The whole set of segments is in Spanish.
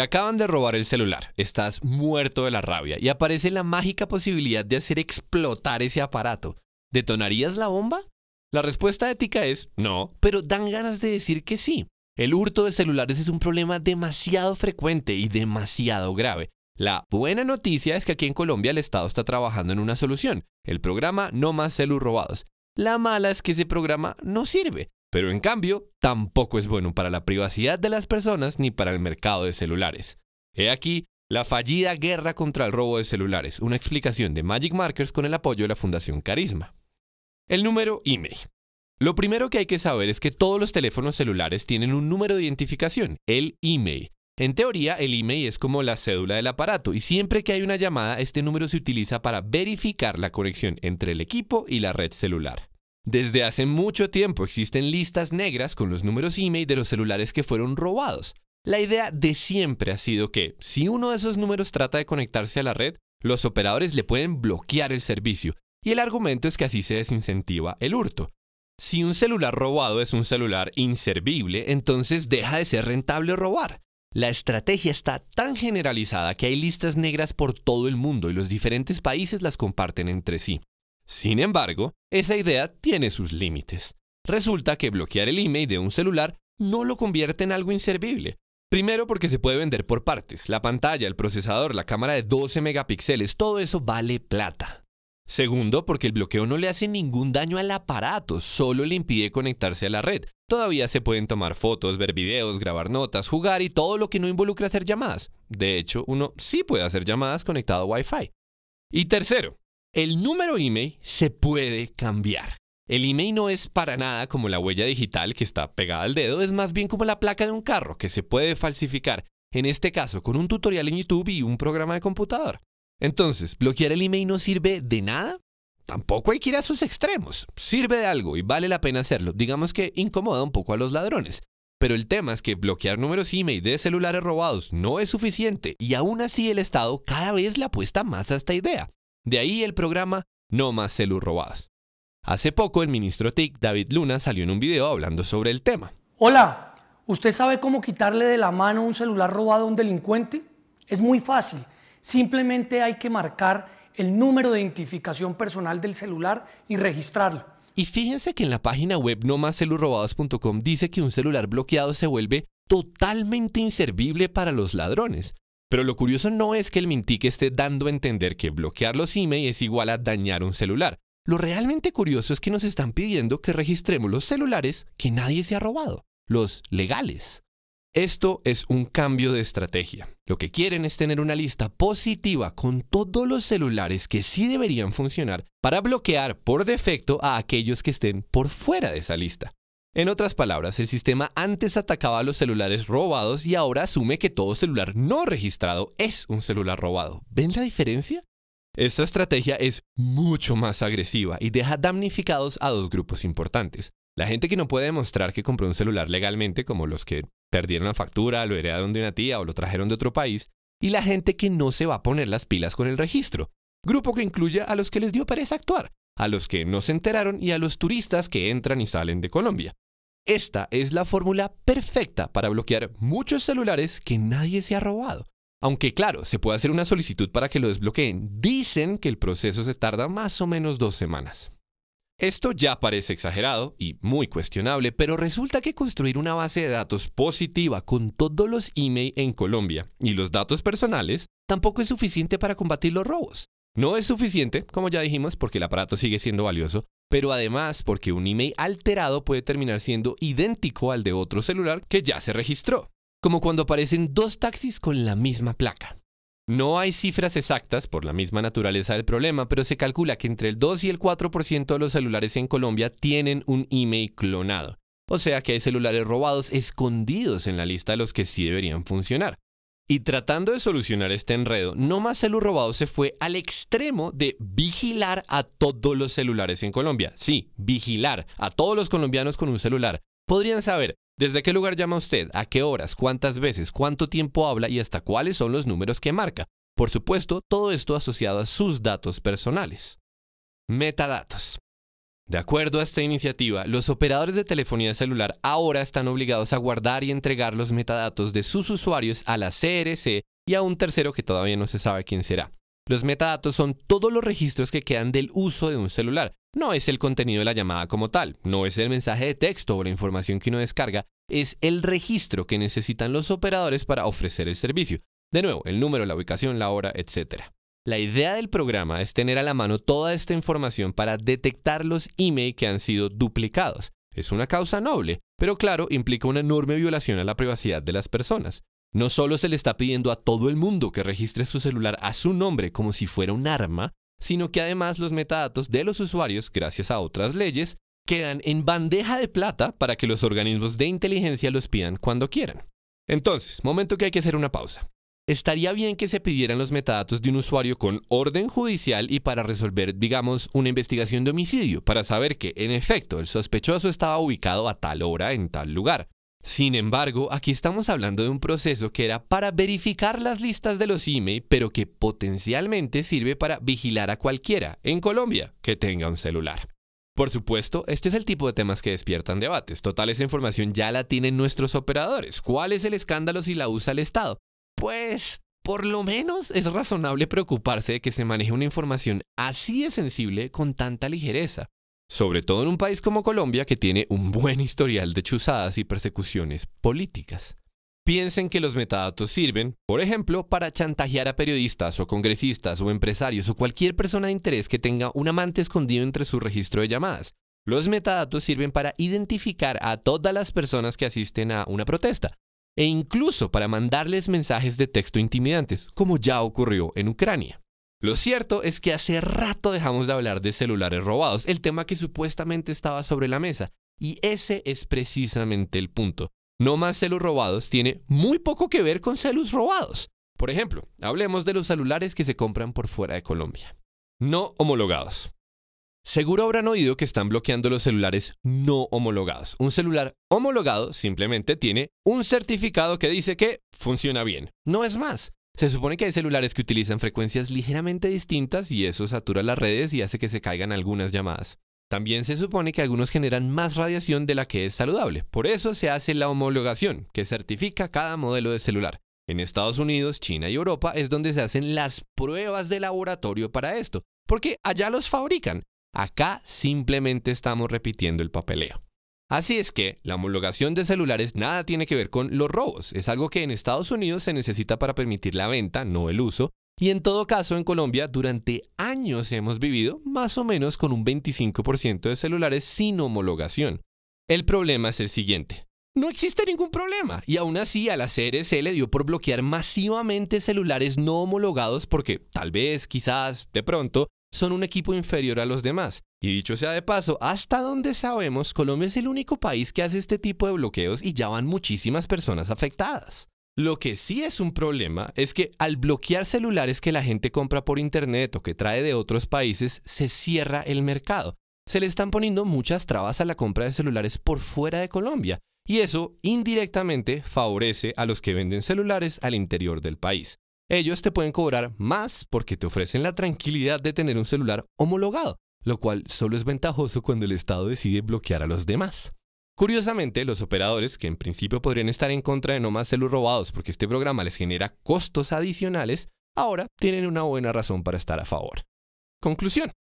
acaban de robar el celular, estás muerto de la rabia y aparece la mágica posibilidad de hacer explotar ese aparato. ¿Detonarías la bomba? La respuesta ética es no, pero dan ganas de decir que sí. El hurto de celulares es un problema demasiado frecuente y demasiado grave. La buena noticia es que aquí en Colombia el Estado está trabajando en una solución, el programa No más celus robados. La mala es que ese programa no sirve pero en cambio tampoco es bueno para la privacidad de las personas ni para el mercado de celulares. He aquí la fallida guerra contra el robo de celulares, una explicación de Magic Markers con el apoyo de la Fundación Carisma. El número email. Lo primero que hay que saber es que todos los teléfonos celulares tienen un número de identificación, el IMEI. En teoría, el IMEI es como la cédula del aparato y siempre que hay una llamada, este número se utiliza para verificar la conexión entre el equipo y la red celular. Desde hace mucho tiempo existen listas negras con los números email de los celulares que fueron robados. La idea de siempre ha sido que, si uno de esos números trata de conectarse a la red, los operadores le pueden bloquear el servicio, y el argumento es que así se desincentiva el hurto. Si un celular robado es un celular inservible, entonces deja de ser rentable robar. La estrategia está tan generalizada que hay listas negras por todo el mundo y los diferentes países las comparten entre sí. Sin embargo, esa idea tiene sus límites. Resulta que bloquear el email de un celular no lo convierte en algo inservible. Primero porque se puede vender por partes. La pantalla, el procesador, la cámara de 12 megapíxeles, todo eso vale plata. Segundo, porque el bloqueo no le hace ningún daño al aparato, solo le impide conectarse a la red. Todavía se pueden tomar fotos, ver videos, grabar notas, jugar y todo lo que no involucre hacer llamadas. De hecho, uno sí puede hacer llamadas conectado a Wi-Fi. Y tercero, el número email se puede cambiar. El email no es para nada como la huella digital que está pegada al dedo, es más bien como la placa de un carro que se puede falsificar, en este caso con un tutorial en YouTube y un programa de computador. Entonces, bloquear el email no sirve de nada. Tampoco hay que ir a sus extremos. Sirve de algo y vale la pena hacerlo. Digamos que incomoda un poco a los ladrones. Pero el tema es que bloquear números email de celulares robados no es suficiente y aún así el Estado cada vez le apuesta más a esta idea. De ahí el programa No más celu Robados. Hace poco el ministro TIC, David Luna, salió en un video hablando sobre el tema. Hola, ¿usted sabe cómo quitarle de la mano un celular robado a un delincuente? Es muy fácil. Simplemente hay que marcar el número de identificación personal del celular y registrarlo. Y fíjense que en la página web robados.com dice que un celular bloqueado se vuelve totalmente inservible para los ladrones, pero lo curioso no es que el Mintic esté dando a entender que bloquear los imei es igual a dañar un celular. Lo realmente curioso es que nos están pidiendo que registremos los celulares que nadie se ha robado, los legales. Esto es un cambio de estrategia. Lo que quieren es tener una lista positiva con todos los celulares que sí deberían funcionar para bloquear por defecto a aquellos que estén por fuera de esa lista. En otras palabras, el sistema antes atacaba a los celulares robados y ahora asume que todo celular no registrado es un celular robado. ¿Ven la diferencia? Esta estrategia es mucho más agresiva y deja damnificados a dos grupos importantes. La gente que no puede demostrar que compró un celular legalmente, como los que perdieron la factura, lo heredaron de una tía o lo trajeron de otro país, y la gente que no se va a poner las pilas con el registro, grupo que incluye a los que les dio pereza actuar, a los que no se enteraron y a los turistas que entran y salen de Colombia. Esta es la fórmula perfecta para bloquear muchos celulares que nadie se ha robado. Aunque claro, se puede hacer una solicitud para que lo desbloqueen. Dicen que el proceso se tarda más o menos dos semanas. Esto ya parece exagerado y muy cuestionable, pero resulta que construir una base de datos positiva con todos los emails en Colombia y los datos personales tampoco es suficiente para combatir los robos. No es suficiente, como ya dijimos, porque el aparato sigue siendo valioso, pero además porque un email alterado puede terminar siendo idéntico al de otro celular que ya se registró, como cuando aparecen dos taxis con la misma placa. No hay cifras exactas por la misma naturaleza del problema, pero se calcula que entre el 2 y el 4% de los celulares en Colombia tienen un email clonado. O sea que hay celulares robados escondidos en la lista de los que sí deberían funcionar. Y tratando de solucionar este enredo, No Más Celu Robado se fue al extremo de vigilar a todos los celulares en Colombia. Sí, vigilar a todos los colombianos con un celular. Podrían saber desde qué lugar llama usted, a qué horas, cuántas veces, cuánto tiempo habla y hasta cuáles son los números que marca. Por supuesto, todo esto asociado a sus datos personales. Metadatos. De acuerdo a esta iniciativa, los operadores de telefonía celular ahora están obligados a guardar y entregar los metadatos de sus usuarios a la CRC y a un tercero que todavía no se sabe quién será. Los metadatos son todos los registros que quedan del uso de un celular. No es el contenido de la llamada como tal, no es el mensaje de texto o la información que uno descarga, es el registro que necesitan los operadores para ofrecer el servicio. De nuevo, el número, la ubicación, la hora, etc. La idea del programa es tener a la mano toda esta información para detectar los email que han sido duplicados. Es una causa noble, pero claro, implica una enorme violación a la privacidad de las personas. No solo se le está pidiendo a todo el mundo que registre su celular a su nombre como si fuera un arma, sino que además los metadatos de los usuarios, gracias a otras leyes, quedan en bandeja de plata para que los organismos de inteligencia los pidan cuando quieran. Entonces, momento que hay que hacer una pausa. Estaría bien que se pidieran los metadatos de un usuario con orden judicial y para resolver, digamos, una investigación de homicidio, para saber que, en efecto, el sospechoso estaba ubicado a tal hora en tal lugar. Sin embargo, aquí estamos hablando de un proceso que era para verificar las listas de los IMEI, pero que potencialmente sirve para vigilar a cualquiera en Colombia que tenga un celular. Por supuesto, este es el tipo de temas que despiertan debates. Total, esa información ya la tienen nuestros operadores. ¿Cuál es el escándalo si la usa el Estado? pues por lo menos es razonable preocuparse de que se maneje una información así de sensible con tanta ligereza, sobre todo en un país como Colombia que tiene un buen historial de chuzadas y persecuciones políticas. Piensen que los metadatos sirven, por ejemplo, para chantajear a periodistas o congresistas o empresarios o cualquier persona de interés que tenga un amante escondido entre su registro de llamadas. Los metadatos sirven para identificar a todas las personas que asisten a una protesta, e incluso para mandarles mensajes de texto intimidantes, como ya ocurrió en Ucrania. Lo cierto es que hace rato dejamos de hablar de celulares robados, el tema que supuestamente estaba sobre la mesa, y ese es precisamente el punto. No más celos robados tiene muy poco que ver con celos robados. Por ejemplo, hablemos de los celulares que se compran por fuera de Colombia. No homologados. Seguro habrán oído que están bloqueando los celulares no homologados. Un celular homologado simplemente tiene un certificado que dice que funciona bien. No es más. Se supone que hay celulares que utilizan frecuencias ligeramente distintas y eso satura las redes y hace que se caigan algunas llamadas. También se supone que algunos generan más radiación de la que es saludable. Por eso se hace la homologación, que certifica cada modelo de celular. En Estados Unidos, China y Europa es donde se hacen las pruebas de laboratorio para esto, porque allá los fabrican Acá simplemente estamos repitiendo el papeleo. Así es que la homologación de celulares nada tiene que ver con los robos, es algo que en Estados Unidos se necesita para permitir la venta, no el uso, y en todo caso en Colombia durante años hemos vivido más o menos con un 25% de celulares sin homologación. El problema es el siguiente. No existe ningún problema, y aún así a la CRC le dio por bloquear masivamente celulares no homologados porque tal vez, quizás, de pronto, son un equipo inferior a los demás. Y dicho sea de paso, hasta donde sabemos, Colombia es el único país que hace este tipo de bloqueos y ya van muchísimas personas afectadas. Lo que sí es un problema es que al bloquear celulares que la gente compra por internet o que trae de otros países, se cierra el mercado. Se le están poniendo muchas trabas a la compra de celulares por fuera de Colombia y eso indirectamente favorece a los que venden celulares al interior del país. Ellos te pueden cobrar más porque te ofrecen la tranquilidad de tener un celular homologado, lo cual solo es ventajoso cuando el Estado decide bloquear a los demás. Curiosamente, los operadores, que en principio podrían estar en contra de no más celulares robados porque este programa les genera costos adicionales, ahora tienen una buena razón para estar a favor. Conclusión.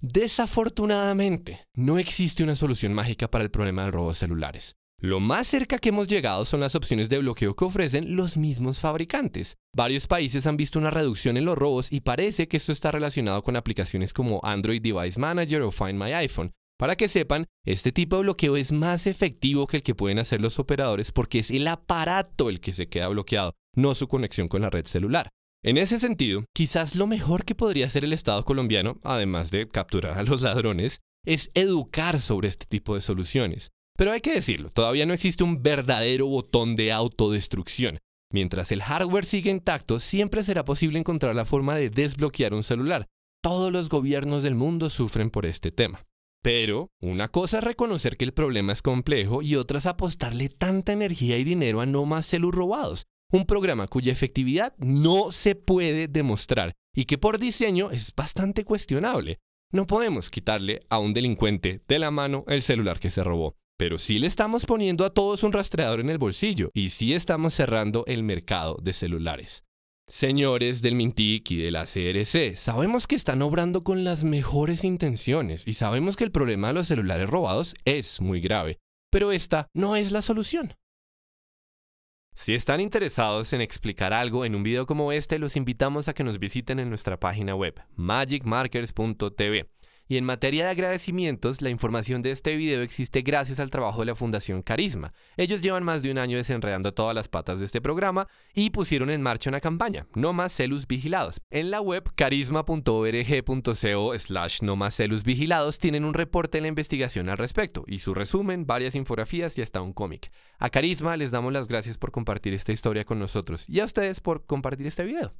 Desafortunadamente, no existe una solución mágica para el problema de robos celulares. Lo más cerca que hemos llegado son las opciones de bloqueo que ofrecen los mismos fabricantes. Varios países han visto una reducción en los robos y parece que esto está relacionado con aplicaciones como Android Device Manager o Find My iPhone. Para que sepan, este tipo de bloqueo es más efectivo que el que pueden hacer los operadores porque es el aparato el que se queda bloqueado, no su conexión con la red celular. En ese sentido, quizás lo mejor que podría hacer el Estado colombiano, además de capturar a los ladrones, es educar sobre este tipo de soluciones. Pero hay que decirlo, todavía no existe un verdadero botón de autodestrucción. Mientras el hardware sigue intacto, siempre será posible encontrar la forma de desbloquear un celular. Todos los gobiernos del mundo sufren por este tema. Pero una cosa es reconocer que el problema es complejo y otra es apostarle tanta energía y dinero a no más celus robados, un programa cuya efectividad no se puede demostrar y que por diseño es bastante cuestionable. No podemos quitarle a un delincuente de la mano el celular que se robó. Pero sí le estamos poniendo a todos un rastreador en el bolsillo y sí estamos cerrando el mercado de celulares. Señores del Mintic y de la CRC, sabemos que están obrando con las mejores intenciones y sabemos que el problema de los celulares robados es muy grave, pero esta no es la solución. Si están interesados en explicar algo en un video como este, los invitamos a que nos visiten en nuestra página web magicmarkers.tv. Y en materia de agradecimientos, la información de este video existe gracias al trabajo de la Fundación Carisma. Ellos llevan más de un año desenredando todas las patas de este programa y pusieron en marcha una campaña, No más celus vigilados. En la web carisma.org.co slash no celus vigilados tienen un reporte de la investigación al respecto y su resumen, varias infografías y hasta un cómic. A Carisma les damos las gracias por compartir esta historia con nosotros y a ustedes por compartir este video.